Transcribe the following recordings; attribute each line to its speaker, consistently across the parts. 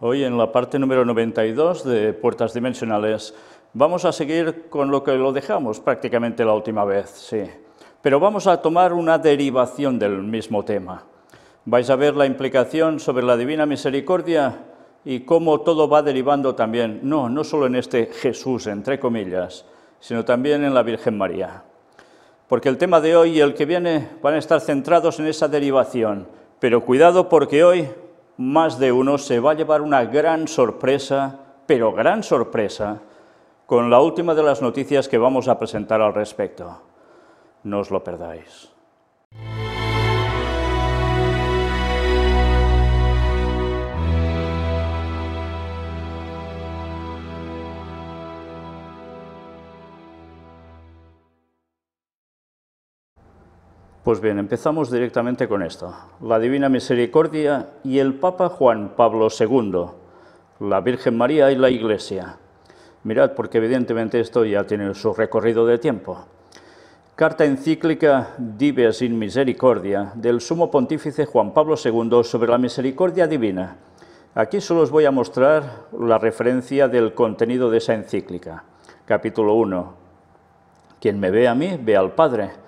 Speaker 1: Hoy en la parte número 92 de Puertas Dimensionales vamos a seguir con lo que lo dejamos prácticamente la última vez, sí. Pero vamos a tomar una derivación del mismo tema. Vais a ver la implicación sobre la divina misericordia y cómo todo va derivando también, no, no solo en este Jesús, entre comillas, sino también en la Virgen María. Porque el tema de hoy y el que viene van a estar centrados en esa derivación. Pero cuidado porque hoy más de uno se va a llevar una gran sorpresa, pero gran sorpresa, con la última de las noticias que vamos a presentar al respecto. No os lo perdáis. Pues bien, empezamos directamente con esto. la Divina Misericordia y el Papa Juan Pablo II, la Virgen María y la Iglesia. Mirad, porque evidentemente esto ya tiene su recorrido de tiempo. Carta encíclica Dives in Misericordia del Sumo Pontífice Juan Pablo II sobre la misericordia divina. Aquí solo os voy a mostrar la referencia del contenido de esa encíclica. Capítulo 1. Quien me ve a mí, ve al Padre.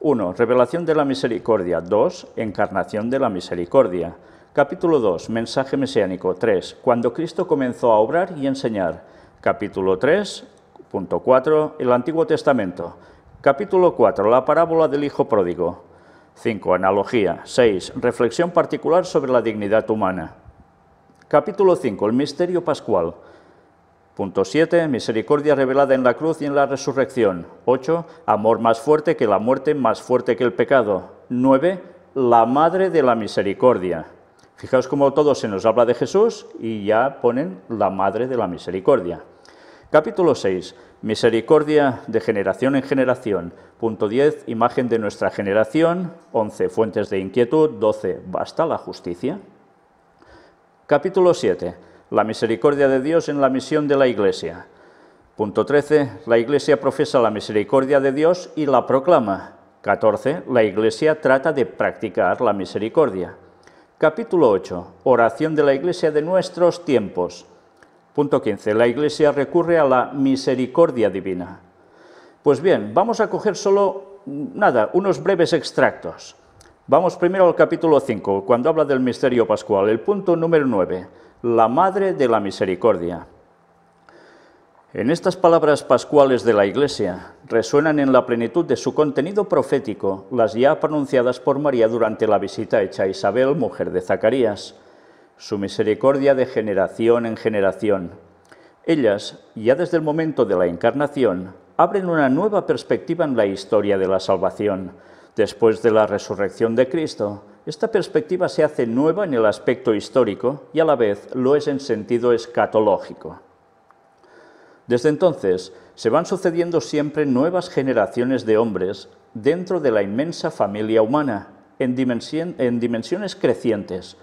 Speaker 1: 1. Revelación de la misericordia. 2. Encarnación de la misericordia. Capítulo 2. Mensaje mesiánico. 3. Cuando Cristo comenzó a obrar y enseñar. Capítulo 3. El Antiguo Testamento. Capítulo 4. La parábola del Hijo Pródigo. 5. Analogía. 6. Reflexión particular sobre la dignidad humana. Capítulo 5. El misterio pascual. Punto 7. Misericordia revelada en la cruz y en la resurrección. 8. Amor más fuerte que la muerte, más fuerte que el pecado. 9. La madre de la misericordia. Fijaos cómo todo se nos habla de Jesús y ya ponen la madre de la misericordia. Capítulo 6. Misericordia de generación en generación. Punto 10. Imagen de nuestra generación. 11. Fuentes de inquietud. 12. Basta la justicia. Capítulo 7 la misericordia de Dios en la misión de la Iglesia. Punto 13. La Iglesia profesa la misericordia de Dios y la proclama. 14. La Iglesia trata de practicar la misericordia. Capítulo 8. Oración de la Iglesia de nuestros tiempos. Punto 15. La Iglesia recurre a la misericordia divina. Pues bien, vamos a coger solo, nada, unos breves extractos. Vamos primero al capítulo 5, cuando habla del misterio pascual, el punto número 9 la Madre de la Misericordia. En estas palabras pascuales de la Iglesia resuenan en la plenitud de su contenido profético las ya pronunciadas por María durante la visita hecha a Isabel, mujer de Zacarías, su misericordia de generación en generación. Ellas, ya desde el momento de la Encarnación, abren una nueva perspectiva en la historia de la salvación, después de la resurrección de Cristo, esta perspectiva se hace nueva en el aspecto histórico y a la vez lo es en sentido escatológico. Desde entonces se van sucediendo siempre nuevas generaciones de hombres dentro de la inmensa familia humana, en, dimensiones crecientes.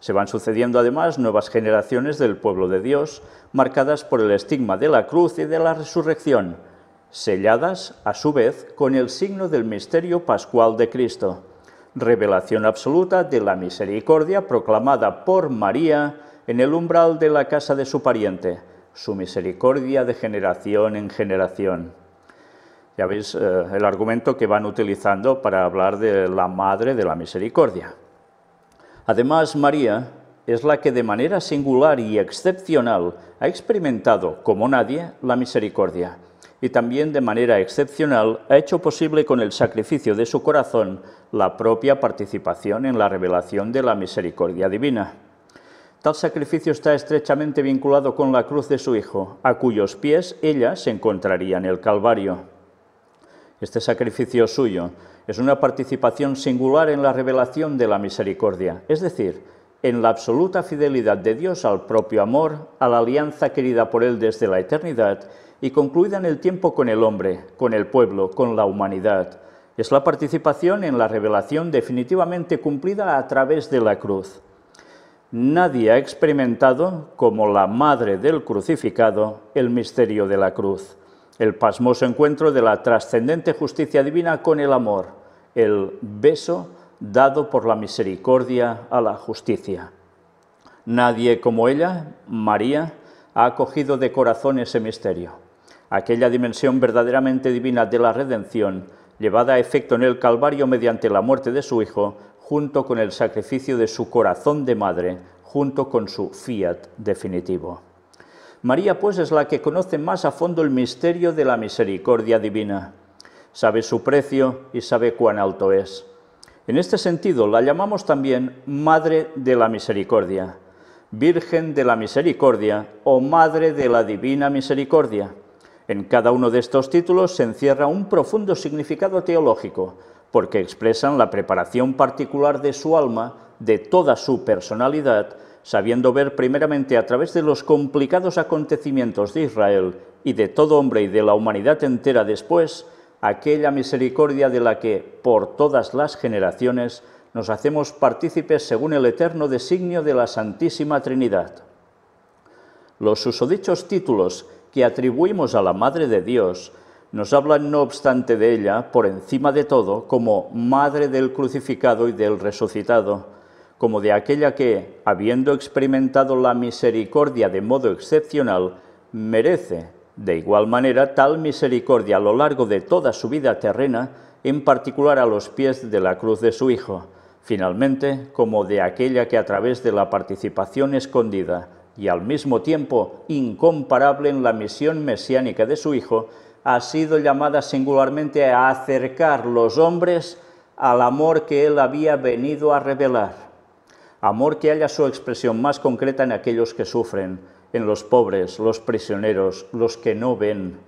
Speaker 1: Se van sucediendo además nuevas generaciones del pueblo de Dios, marcadas por el estigma de la cruz y de la resurrección, selladas a su vez con el signo del misterio pascual de Cristo revelación absoluta de la misericordia proclamada por María en el umbral de la casa de su pariente, su misericordia de generación en generación. Ya veis eh, el argumento que van utilizando para hablar de la Madre de la Misericordia. Además, María es la que de manera singular y excepcional ha experimentado, como nadie, la misericordia y también de manera excepcional ha hecho posible con el sacrificio de su corazón la propia participación en la revelación de la misericordia divina. Tal sacrificio está estrechamente vinculado con la cruz de su Hijo, a cuyos pies ella se encontraría en el Calvario. Este sacrificio suyo es una participación singular en la revelación de la misericordia, es decir, en la absoluta fidelidad de Dios al propio amor, a la alianza querida por Él desde la eternidad y concluida en el tiempo con el hombre, con el pueblo, con la humanidad. Es la participación en la revelación definitivamente cumplida a través de la cruz. Nadie ha experimentado, como la madre del crucificado, el misterio de la cruz, el pasmoso encuentro de la trascendente justicia divina con el amor, el beso dado por la misericordia a la justicia. Nadie como ella, María, ha acogido de corazón ese misterio aquella dimensión verdaderamente divina de la redención, llevada a efecto en el Calvario mediante la muerte de su Hijo, junto con el sacrificio de su corazón de madre, junto con su fiat definitivo. María, pues, es la que conoce más a fondo el misterio de la misericordia divina. Sabe su precio y sabe cuán alto es. En este sentido, la llamamos también Madre de la Misericordia, Virgen de la Misericordia o Madre de la Divina Misericordia. En cada uno de estos títulos se encierra un profundo significado teológico, porque expresan la preparación particular de su alma, de toda su personalidad, sabiendo ver primeramente a través de los complicados acontecimientos de Israel y de todo hombre y de la humanidad entera después, aquella misericordia de la que, por todas las generaciones, nos hacemos partícipes según el eterno designio de la Santísima Trinidad. Los susodichos títulos que atribuimos a la Madre de Dios nos hablan no obstante de ella, por encima de todo, como Madre del crucificado y del resucitado, como de aquella que, habiendo experimentado la misericordia de modo excepcional, merece, de igual manera, tal misericordia a lo largo de toda su vida terrena, en particular a los pies de la cruz de su Hijo, finalmente, como de aquella que a través de la participación escondida, y al mismo tiempo incomparable en la misión mesiánica de su Hijo, ha sido llamada singularmente a acercar los hombres al amor que Él había venido a revelar. Amor que haya su expresión más concreta en aquellos que sufren, en los pobres, los prisioneros, los que no ven,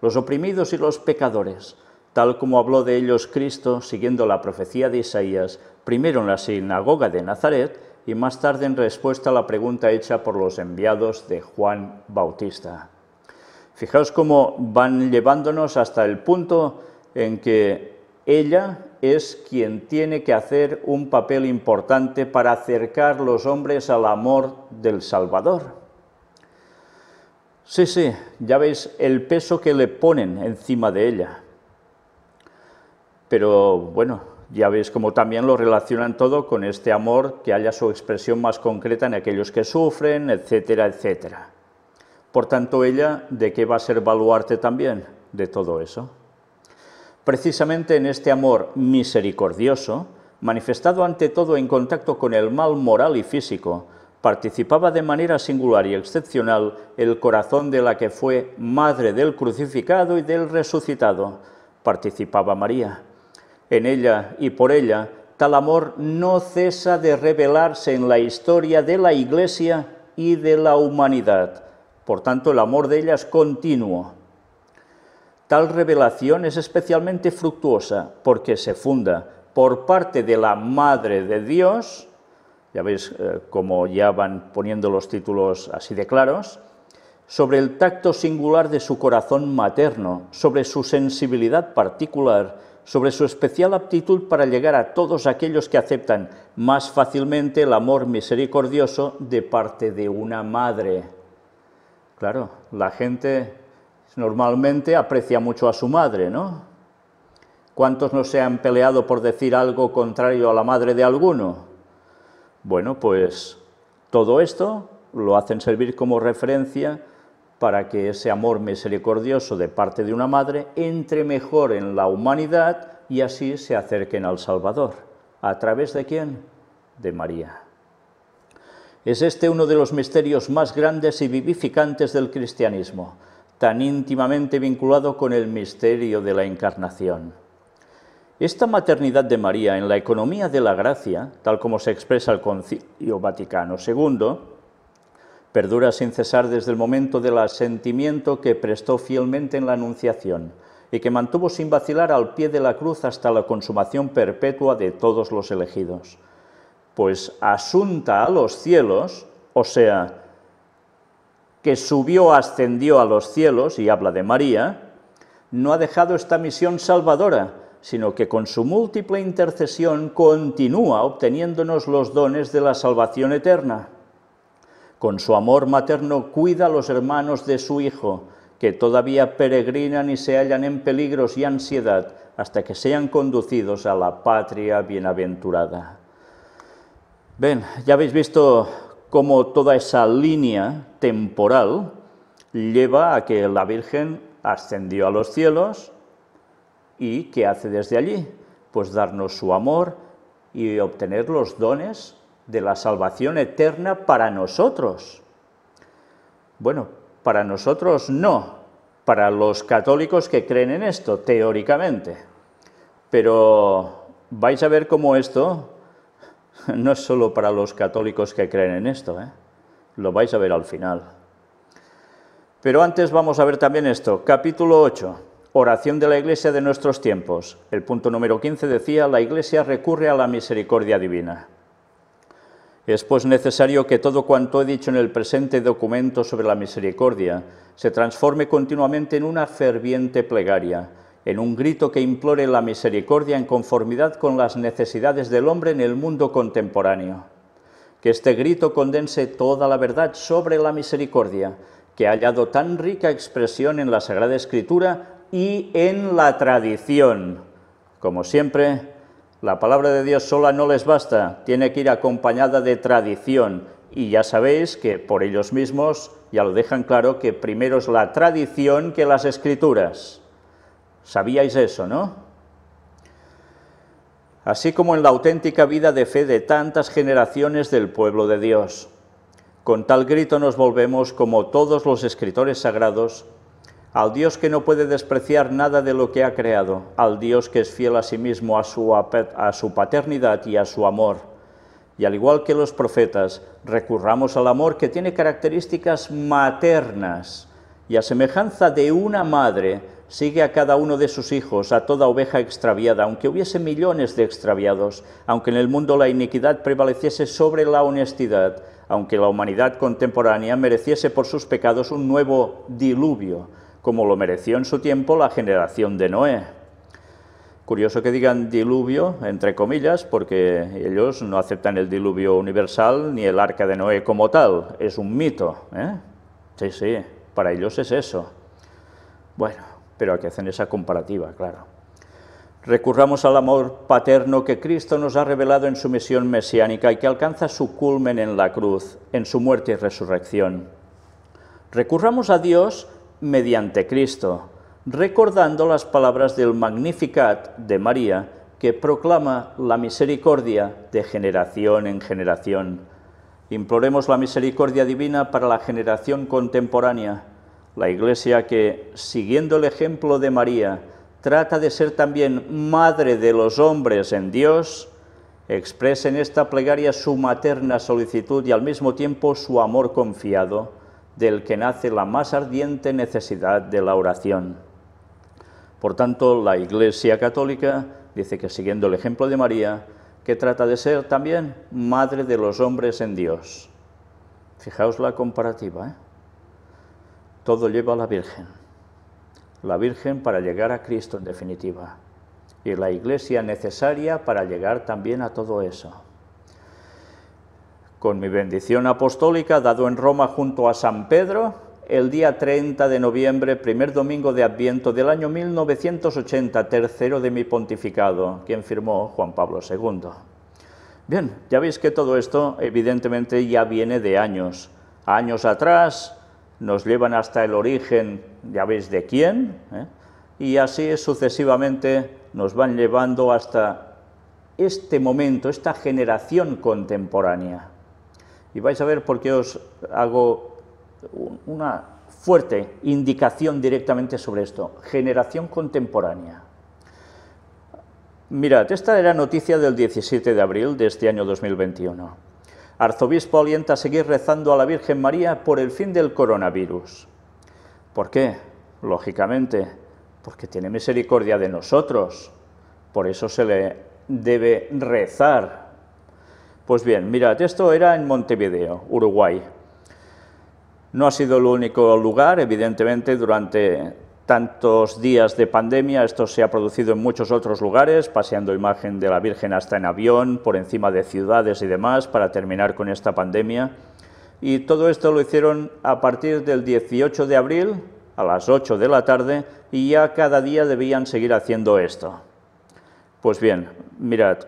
Speaker 1: los oprimidos y los pecadores, tal como habló de ellos Cristo siguiendo la profecía de Isaías, primero en la sinagoga de Nazaret y más tarde en respuesta a la pregunta hecha por los enviados de Juan Bautista. Fijaos cómo van llevándonos hasta el punto en que ella es quien tiene que hacer un papel importante para acercar los hombres al amor del Salvador. Sí, sí, ya veis el peso que le ponen encima de ella. Pero bueno, ya veis cómo también lo relacionan todo con este amor que haya su expresión más concreta en aquellos que sufren, etcétera, etcétera. Por tanto, ella, ¿de qué va a ser baluarte también? De todo eso. Precisamente en este amor misericordioso, manifestado ante todo en contacto con el mal moral y físico, participaba de manera singular y excepcional el corazón de la que fue madre del crucificado y del resucitado. Participaba María en ella y por ella, tal amor no cesa de revelarse en la historia de la Iglesia y de la humanidad. Por tanto, el amor de ella es continuo. Tal revelación es especialmente fructuosa porque se funda por parte de la Madre de Dios, ya veis como eh, cómo ya van poniendo los títulos así de claros, sobre el tacto singular de su corazón materno, sobre su sensibilidad particular, sobre su especial aptitud para llegar a todos aquellos que aceptan más fácilmente el amor misericordioso de parte de una madre. Claro, la gente normalmente aprecia mucho a su madre, ¿no? ¿Cuántos no se han peleado por decir algo contrario a la madre de alguno? Bueno, pues todo esto lo hacen servir como referencia para que ese amor misericordioso de parte de una madre entre mejor en la humanidad y así se acerquen al Salvador. ¿A través de quién? De María. Es este uno de los misterios más grandes y vivificantes del cristianismo, tan íntimamente vinculado con el misterio de la encarnación. Esta maternidad de María en la economía de la gracia, tal como se expresa el Concilio Vaticano II, Perdura sin cesar desde el momento del asentimiento que prestó fielmente en la Anunciación y que mantuvo sin vacilar al pie de la cruz hasta la consumación perpetua de todos los elegidos. Pues asunta a los cielos, o sea, que subió, ascendió a los cielos, y habla de María, no ha dejado esta misión salvadora, sino que con su múltiple intercesión continúa obteniéndonos los dones de la salvación eterna. Con su amor materno cuida a los hermanos de su Hijo, que todavía peregrinan y se hallan en peligros y ansiedad hasta que sean conducidos a la patria bienaventurada. Ven, ya habéis visto cómo toda esa línea temporal lleva a que la Virgen ascendió a los cielos y ¿qué hace desde allí? Pues darnos su amor y obtener los dones de la salvación eterna para nosotros. Bueno, para nosotros no, para los católicos que creen en esto, teóricamente. Pero vais a ver cómo esto no es solo para los católicos que creen en esto, ¿eh? lo vais a ver al final. Pero antes vamos a ver también esto, capítulo 8, oración de la Iglesia de nuestros tiempos. El punto número 15 decía, la Iglesia recurre a la misericordia divina. Es pues necesario que todo cuanto he dicho en el presente documento sobre la misericordia se transforme continuamente en una ferviente plegaria, en un grito que implore la misericordia en conformidad con las necesidades del hombre en el mundo contemporáneo. Que este grito condense toda la verdad sobre la misericordia, que ha hallado tan rica expresión en la Sagrada Escritura y en la tradición. Como siempre, la palabra de Dios sola no les basta, tiene que ir acompañada de tradición. Y ya sabéis que por ellos mismos ya lo dejan claro que primero es la tradición que las escrituras. Sabíais eso, ¿no? Así como en la auténtica vida de fe de tantas generaciones del pueblo de Dios. Con tal grito nos volvemos, como todos los escritores sagrados, al Dios que no puede despreciar nada de lo que ha creado, al Dios que es fiel a sí mismo, a su, a su paternidad y a su amor. Y al igual que los profetas, recurramos al amor que tiene características maternas y a semejanza de una madre sigue a cada uno de sus hijos, a toda oveja extraviada, aunque hubiese millones de extraviados, aunque en el mundo la iniquidad prevaleciese sobre la honestidad, aunque la humanidad contemporánea mereciese por sus pecados un nuevo diluvio como lo mereció en su tiempo la generación de Noé. Curioso que digan diluvio, entre comillas, porque ellos no aceptan el diluvio universal ni el arca de Noé como tal, es un mito. ¿eh? Sí, sí, para ellos es eso. Bueno, pero aquí hacen esa comparativa, claro. Recurramos al amor paterno que Cristo nos ha revelado en su misión mesiánica y que alcanza su culmen en la cruz, en su muerte y resurrección. Recurramos a Dios mediante Cristo, recordando las palabras del Magnificat de María, que proclama la misericordia de generación en generación. Imploremos la misericordia divina para la generación contemporánea, la Iglesia que, siguiendo el ejemplo de María, trata de ser también madre de los hombres en Dios, exprese en esta plegaria su materna solicitud y al mismo tiempo su amor confiado del que nace la más ardiente necesidad de la oración. Por tanto, la Iglesia Católica dice que siguiendo el ejemplo de María, que trata de ser también madre de los hombres en Dios. Fijaos la comparativa. ¿eh? Todo lleva a la Virgen. La Virgen para llegar a Cristo en definitiva. Y la Iglesia necesaria para llegar también a todo eso con mi bendición apostólica, dado en Roma junto a San Pedro, el día 30 de noviembre, primer domingo de Adviento del año 1980, tercero de mi pontificado, quien firmó Juan Pablo II. Bien, ya veis que todo esto evidentemente ya viene de años. Años atrás nos llevan hasta el origen, ya veis de quién, ¿eh? y así sucesivamente nos van llevando hasta este momento, esta generación contemporánea. Y vais a ver por qué os hago una fuerte indicación directamente sobre esto. Generación contemporánea. Mirad, esta era noticia del 17 de abril de este año 2021. Arzobispo alienta a seguir rezando a la Virgen María por el fin del coronavirus. ¿Por qué? Lógicamente, porque tiene misericordia de nosotros. Por eso se le debe rezar pues bien, mirad, esto era en Montevideo, Uruguay. No ha sido el único lugar, evidentemente, durante tantos días de pandemia, esto se ha producido en muchos otros lugares, paseando imagen de la Virgen hasta en avión, por encima de ciudades y demás, para terminar con esta pandemia. Y todo esto lo hicieron a partir del 18 de abril, a las 8 de la tarde, y ya cada día debían seguir haciendo esto. Pues bien, mirad,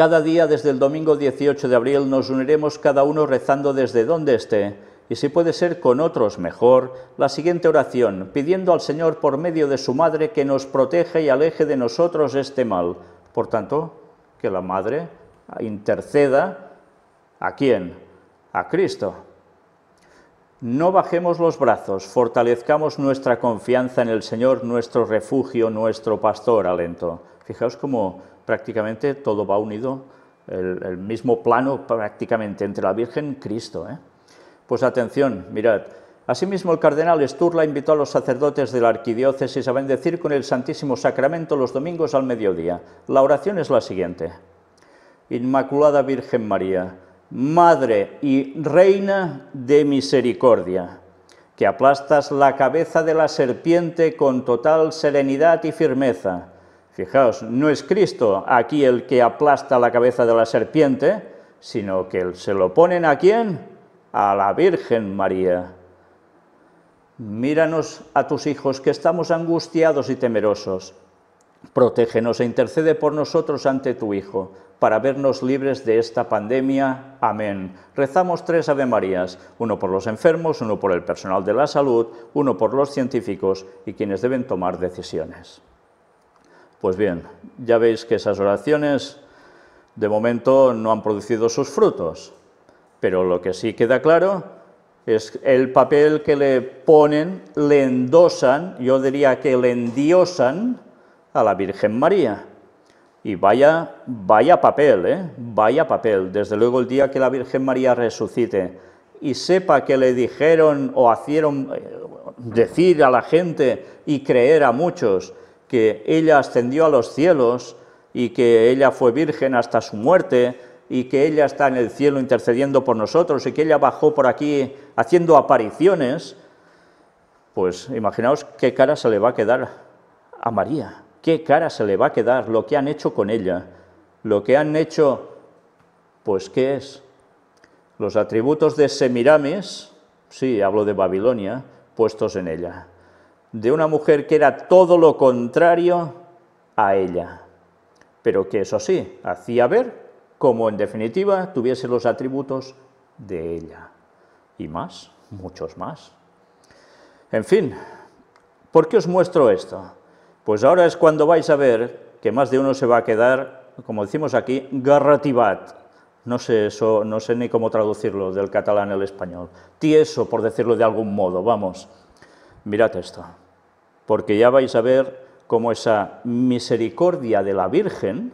Speaker 1: cada día desde el domingo 18 de abril nos uniremos cada uno rezando desde donde esté y si puede ser con otros mejor, la siguiente oración, pidiendo al Señor por medio de su Madre que nos proteja y aleje de nosotros este mal. Por tanto, que la Madre interceda a quién? A Cristo no bajemos los brazos, fortalezcamos nuestra confianza en el Señor, nuestro refugio, nuestro pastor, alento. Fijaos cómo prácticamente todo va unido, el, mismo plano prácticamente entre la Virgen y Cristo. ¿eh? Pues atención, mirad. Asimismo, el cardenal Sturla invitó a los sacerdotes de la arquidiócesis a bendecir con el Santísimo Sacramento los domingos al mediodía. La oración es la siguiente. Inmaculada Virgen María, Madre y Reina de Misericordia, que aplastas la cabeza de la serpiente con total serenidad y firmeza. Fijaos, no es Cristo aquí el que aplasta la cabeza de la serpiente, sino que se lo ponen a quién? A la Virgen María. Míranos a tus hijos que estamos angustiados y temerosos Protégenos e intercede por nosotros ante tu Hijo, para vernos libres de esta pandemia. Amén. Rezamos tres Ave Marías, uno por los enfermos, uno por el personal de la salud, uno por los científicos y quienes deben tomar decisiones. Pues bien, ya veis que esas oraciones de momento no han producido sus frutos, pero lo que sí queda claro es el papel que le ponen, le endosan, yo diría que le endiosan, a la Virgen María. Y vaya, vaya papel, ¿eh? vaya papel. Desde luego el día que la Virgen María resucite y sepa que le dijeron o hicieron eh, decir a la gente y creer a muchos que ella ascendió a los cielos y que ella fue virgen hasta su muerte y que ella está en el cielo intercediendo por nosotros y que ella bajó por aquí haciendo apariciones, pues imaginaos qué cara se le va a quedar a María qué cara se le va a quedar lo que han hecho con ella. Lo que han hecho, pues ¿qué es? Los atributos de Semiramis, sí, hablo de Babilonia, puestos en ella. De una mujer que era todo lo contrario a ella, pero que eso sí, hacía ver como en definitiva tuviese los atributos de ella. Y más, muchos más. En fin, ¿por qué os muestro esto? Pues ahora es cuando vais a ver que más de uno se va a quedar, como decimos aquí, garratibat. No sé, eso, no sé ni cómo traducirlo del catalán al español. Tieso, por decirlo de algún modo, vamos. Mirad esto, porque ya vais a ver cómo esa misericordia de la Virgen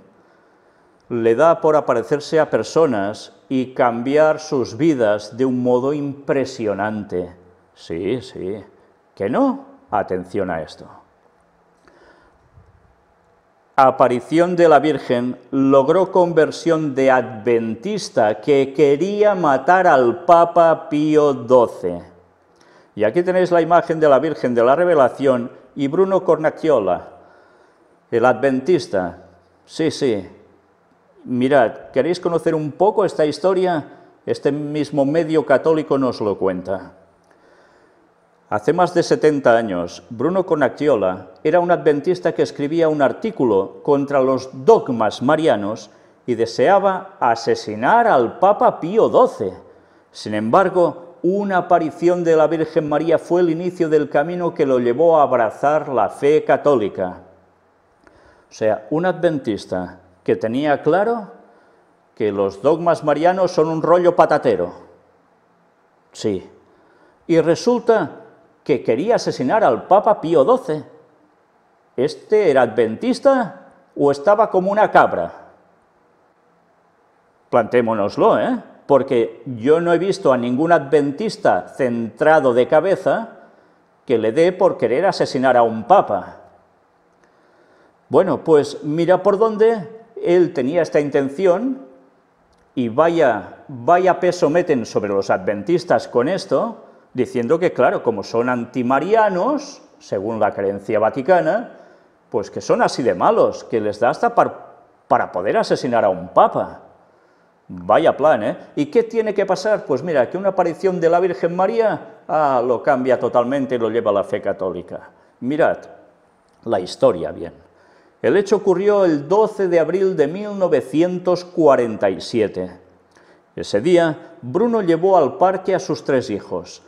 Speaker 1: le da por aparecerse a personas y cambiar sus vidas de un modo impresionante. Sí, sí. ¿Que no? Atención a esto aparición de la Virgen logró conversión de adventista que quería matar al Papa Pío XII. Y aquí tenéis la imagen de la Virgen de la Revelación y Bruno Cornacchiola, el adventista. Sí, sí. Mirad, ¿queréis conocer un poco esta historia? Este mismo medio católico nos lo cuenta. Hace más de 70 años, Bruno Conacciola era un adventista que escribía un artículo contra los dogmas marianos y deseaba asesinar al Papa Pío XII. Sin embargo, una aparición de la Virgen María fue el inicio del camino que lo llevó a abrazar la fe católica. O sea, un adventista que tenía claro que los dogmas marianos son un rollo patatero. Sí. Y resulta que quería asesinar al Papa Pío XII. ¿Este era adventista o estaba como una cabra? Plantémonoslo, ¿eh? porque yo no he visto a ningún adventista centrado de cabeza que le dé por querer asesinar a un papa. Bueno, pues mira por dónde él tenía esta intención y vaya, vaya peso meten sobre los adventistas con esto, diciendo que, claro, como son antimarianos, según la creencia vaticana, pues que son así de malos, que les da hasta para poder asesinar a un papa. Vaya plan, ¿eh? ¿Y qué tiene que pasar? Pues mira, que una aparición de la Virgen María ah, lo cambia totalmente y lo lleva a la fe católica. Mirad, la historia bien. El hecho ocurrió el 12 de abril de 1947. Ese día, Bruno llevó al parque a sus tres hijos,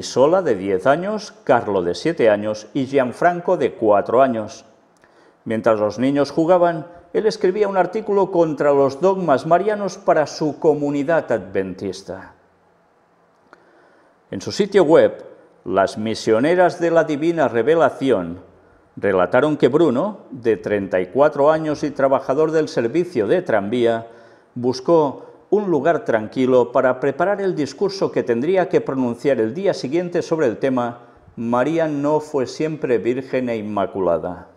Speaker 1: Sola, de 10 años, Carlo de 7 años y Gianfranco de 4 años. Mientras los niños jugaban, él escribía un artículo contra los dogmas marianos para su comunidad adventista. En su sitio web, las misioneras de la Divina Revelación relataron que Bruno, de 34 años y trabajador del servicio de tranvía, buscó un lugar tranquilo para preparar el discurso que tendría que pronunciar el día siguiente sobre el tema María no fue siempre virgen e inmaculada.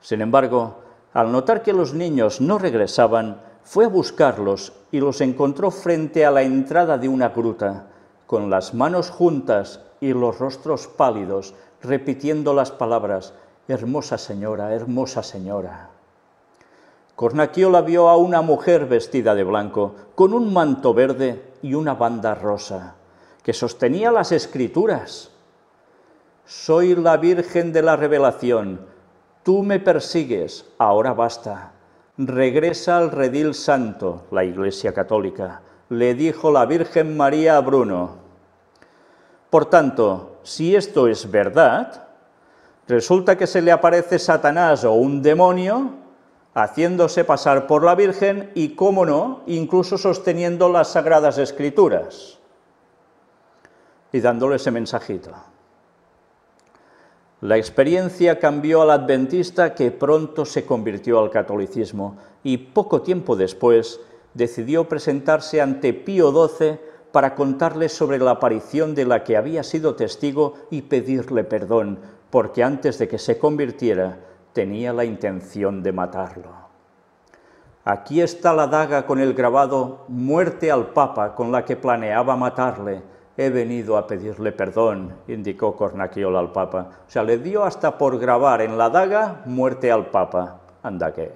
Speaker 1: Sin embargo, al notar que los niños no regresaban, fue a buscarlos y los encontró frente a la entrada de una gruta, con las manos juntas y los rostros pálidos, repitiendo las palabras, Hermosa señora, hermosa señora la vio a una mujer vestida de blanco, con un manto verde y una banda rosa, que sostenía las escrituras. Soy la Virgen de la Revelación, tú me persigues, ahora basta. Regresa al redil santo, la Iglesia Católica, le dijo la Virgen María a Bruno. Por tanto, si esto es verdad, resulta que se le aparece Satanás o un demonio haciéndose pasar por la Virgen y, cómo no, incluso sosteniendo las sagradas escrituras y dándole ese mensajito. La experiencia cambió al adventista que pronto se convirtió al catolicismo y poco tiempo después decidió presentarse ante Pío XII para contarle sobre la aparición de la que había sido testigo y pedirle perdón, porque antes de que se convirtiera tenía la intención de matarlo. Aquí está la daga con el grabado Muerte al Papa con la que planeaba matarle. He venido a pedirle perdón, indicó Cornaquiola al Papa. O sea, le dio hasta por grabar en la daga Muerte al Papa. Anda qué.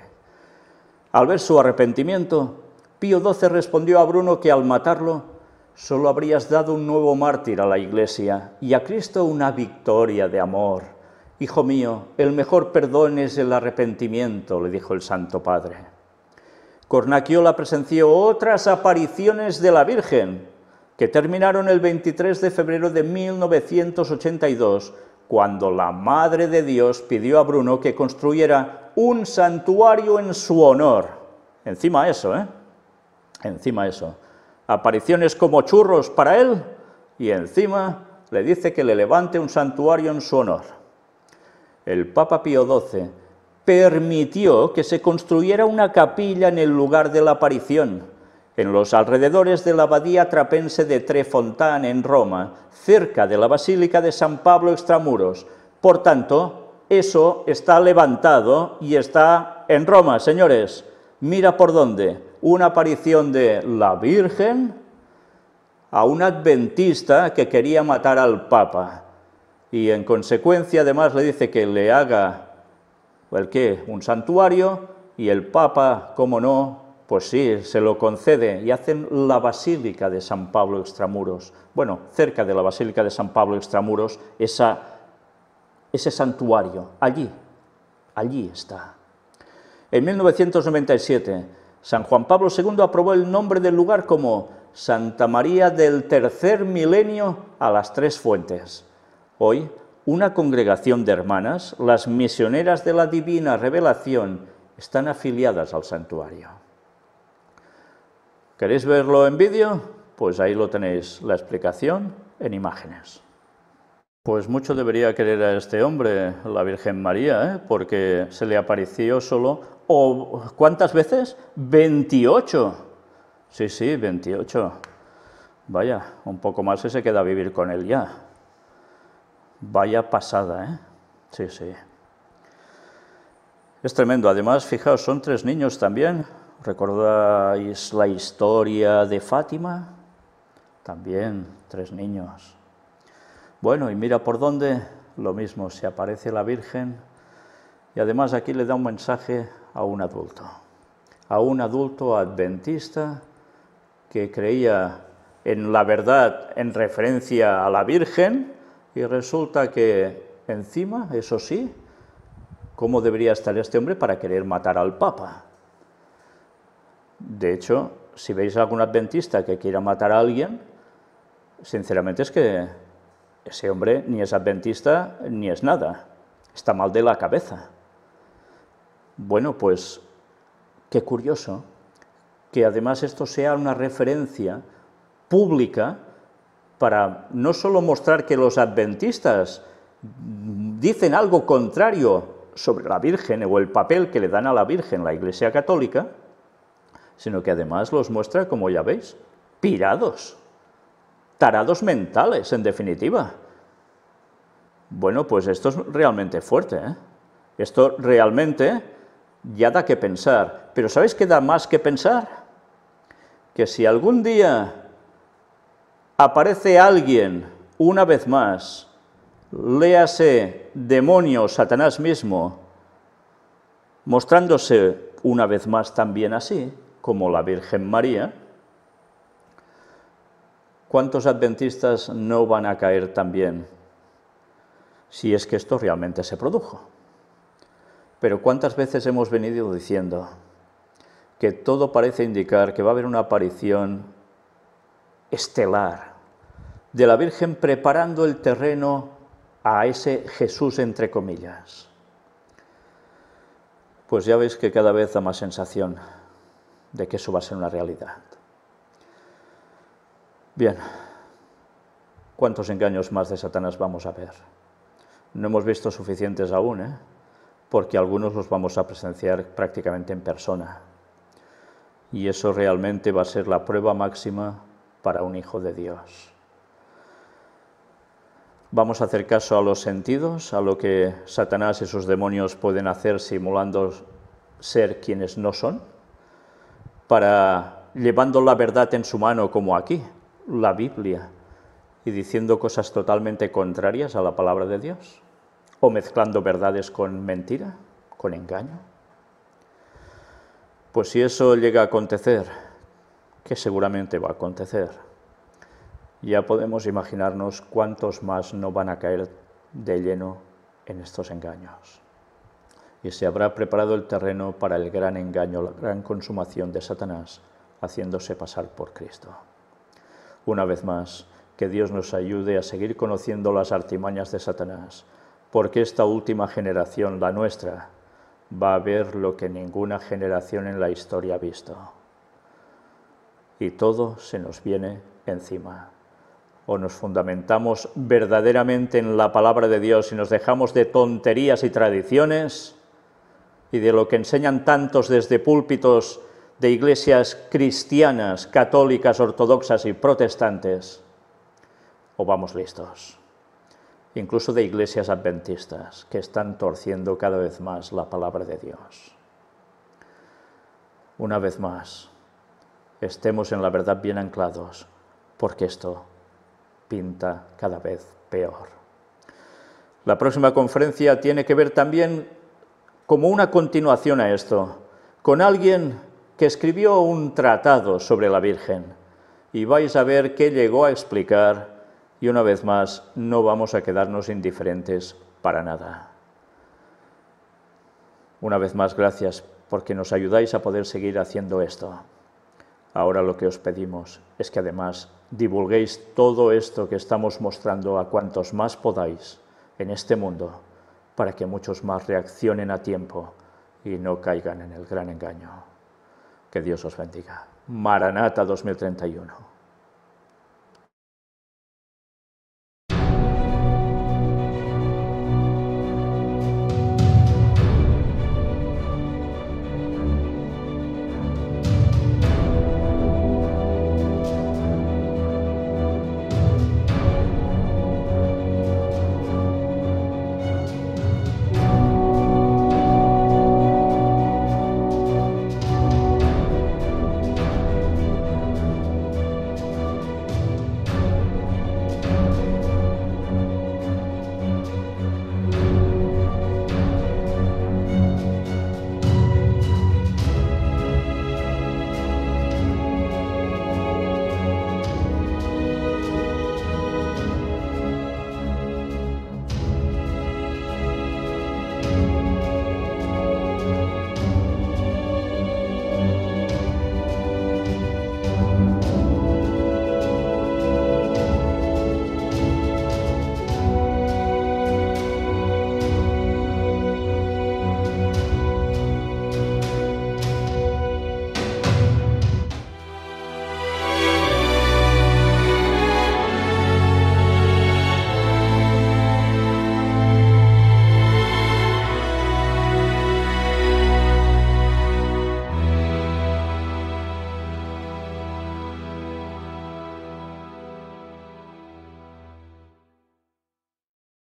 Speaker 1: Al ver su arrepentimiento, Pío XII respondió a Bruno que al matarlo solo habrías dado un nuevo mártir a la Iglesia y a Cristo una victoria de amor. Hijo mío, el mejor perdón es el arrepentimiento, le dijo el Santo Padre. Cornaquiola presenció otras apariciones de la Virgen, que terminaron el 23 de febrero de 1982, cuando la Madre de Dios pidió a Bruno que construyera un santuario en su honor. Encima eso, ¿eh? Encima eso. Apariciones como churros para él y encima le dice que le levante un santuario en su honor el Papa Pío XII permitió que se construyera una capilla en el lugar de la aparición, en los alrededores de la abadía trapense de Trefontán, en Roma, cerca de la Basílica de San Pablo Extramuros. Por tanto, eso está levantado y está en Roma, señores. Mira por dónde. Una aparición de la Virgen a un adventista que quería matar al Papa y en consecuencia además le dice que le haga el qué, un santuario y el Papa, como no, pues sí, se lo concede y hacen la Basílica de San Pablo Extramuros. Bueno, cerca de la Basílica de San Pablo Extramuros, ese santuario, allí, allí está. En 1997, San Juan Pablo II aprobó el nombre del lugar como Santa María del Tercer Milenio a las Tres Fuentes. Hoy, una congregación de hermanas, las misioneras de la divina revelación, están afiliadas al santuario. ¿Queréis verlo en vídeo? Pues ahí lo tenéis, la explicación en imágenes. Pues mucho debería querer a este hombre, la Virgen María, ¿eh? porque se le apareció solo, o, ¿cuántas veces? 28. Sí, sí, 28. Vaya, un poco más y se queda a vivir con él ya. Vaya pasada, ¿eh? Sí, sí. Es tremendo. Además, fijaos, son tres niños también. ¿Recordáis la historia de Fátima? También tres niños. Bueno, y mira por dónde lo mismo, se aparece la Virgen y además aquí le da un mensaje a un adulto, a un adulto adventista que creía en la verdad en referencia a la Virgen, y resulta que encima, eso sí, ¿cómo debería estar este hombre para querer matar al Papa? De hecho, si veis a algún adventista que quiera matar a alguien, sinceramente es que ese hombre ni es adventista ni es nada. Está mal de la cabeza. Bueno, pues qué curioso que además esto sea una referencia pública para no solo mostrar que los adventistas dicen algo contrario sobre la Virgen o el papel que le dan a la Virgen la Iglesia Católica, sino que además los muestra, como ya veis, pirados, tarados mentales, en definitiva. Bueno, pues esto es realmente fuerte. ¿eh? Esto realmente ya da que pensar. Pero ¿sabéis qué da más que pensar? Que si algún día aparece alguien, una vez más, léase demonio, Satanás mismo, mostrándose una vez más también así, como la Virgen María, ¿cuántos adventistas no van a caer también si es que esto realmente se produjo? Pero ¿cuántas veces hemos venido diciendo que todo parece indicar que va a haber una aparición estelar de la Virgen preparando el terreno a ese Jesús entre comillas. Pues ya veis que cada vez da más sensación de que eso va a ser una realidad. Bien, ¿cuántos engaños más de Satanás vamos a ver? No hemos visto suficientes aún, ¿eh? porque algunos los vamos a presenciar prácticamente en persona. Y eso realmente va a ser la prueba máxima para un hijo de Dios. Vamos a hacer caso a los sentidos, a lo que Satanás y sus demonios pueden hacer simulando ser quienes no son, para llevando la verdad en su mano como aquí, la Biblia, y diciendo cosas totalmente contrarias a la palabra de Dios, o mezclando verdades con mentira, con engaño. Pues si eso llega a acontecer, que seguramente va a acontecer. Ya podemos imaginarnos cuántos más no van a caer de lleno en estos engaños. Y se habrá preparado el terreno para el gran engaño, la gran consumación de Satanás, haciéndose pasar por Cristo. Una vez más, que Dios nos ayude a seguir conociendo las artimañas de Satanás, porque esta última generación, la nuestra, va a ver lo que ninguna generación en la historia ha visto y todo se nos viene encima. O nos fundamentamos verdaderamente en la palabra de Dios y nos dejamos de tonterías y tradiciones y de lo que enseñan tantos desde púlpitos de iglesias cristianas, católicas, ortodoxas y protestantes, o vamos listos, incluso de iglesias adventistas que están torciendo cada vez más la palabra de Dios. Una vez más, estemos en la verdad bien anclados, porque esto pinta cada vez peor. La próxima conferencia tiene que ver también como una continuación a esto, con alguien que escribió un tratado sobre la Virgen y vais a ver qué llegó a explicar y una vez más no vamos a quedarnos indiferentes para nada. Una vez más, gracias porque nos ayudáis a poder seguir haciendo esto. Ahora lo que os pedimos es que además divulguéis todo esto que estamos mostrando a cuantos más podáis en este mundo, para que muchos más reaccionen a tiempo y no caigan en el gran engaño. Que Dios os bendiga. Maranata 2031.